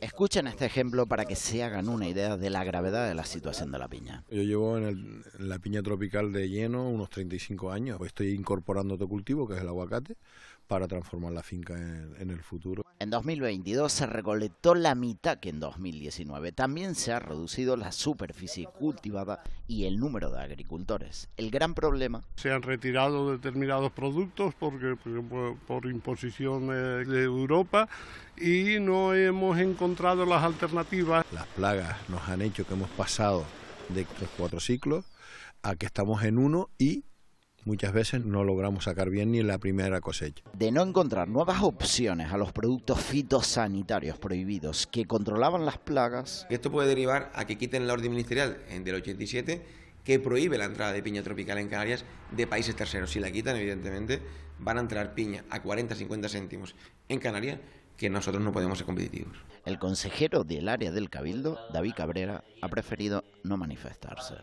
Escuchen este ejemplo para que se hagan una idea de la gravedad de la situación de la piña. Yo llevo en, la piña tropical de lleno unos 35 años. Estoy incorporando otro cultivo, que es el aguacate, para transformar la finca en, el futuro. En 2022 se recolectó la mitad que en 2019. También se ha reducido la superficie cultivada y el número de agricultores. El gran problema... Se han retirado determinados productos porque, pues, por imposición eh, de Europa y no hemos encontrado las alternativas. Las plagas nos han hecho que hemos pasado de estos cuatro ciclos a que estamos en uno y muchas veces no logramos sacar bien ni la primera cosecha. De no encontrar nuevas opciones a los productos fitosanitarios prohibidos que controlaban las plagas. Esto puede derivar a que quiten la orden ministerial del 87 que prohíbe la entrada de piña tropical en Canarias de países terceros. Si la quitan, evidentemente, van a entrar piña a 40-50 céntimos en Canarias que nosotros no podemos ser competitivos. El consejero del área del Cabildo, David Cabrera, ha preferido no manifestarse.